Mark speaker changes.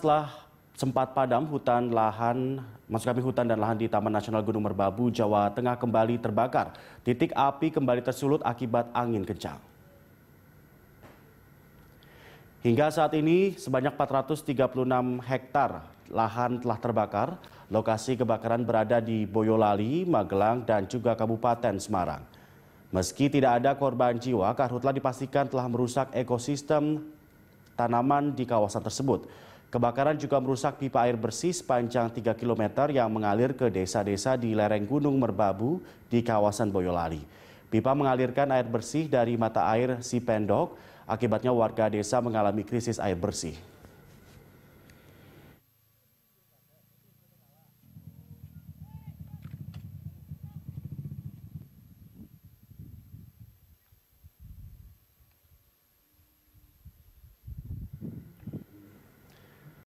Speaker 1: Setelah sempat padam, hutan lahan, maksud kami hutan dan lahan di Taman Nasional Gunung Merbabu, Jawa Tengah kembali terbakar. Titik api kembali tersulut akibat angin kencang. Hingga saat ini sebanyak 436 hektar lahan telah terbakar. Lokasi kebakaran berada di Boyolali, Magelang, dan juga Kabupaten Semarang. Meski tidak ada korban jiwa, karhutlah dipastikan telah merusak ekosistem tanaman di kawasan tersebut. Kebakaran juga merusak pipa air bersih sepanjang 3 km yang mengalir ke desa-desa di lereng Gunung Merbabu di kawasan Boyolali. Pipa mengalirkan air bersih dari mata air Sipendok, akibatnya warga desa mengalami krisis air bersih.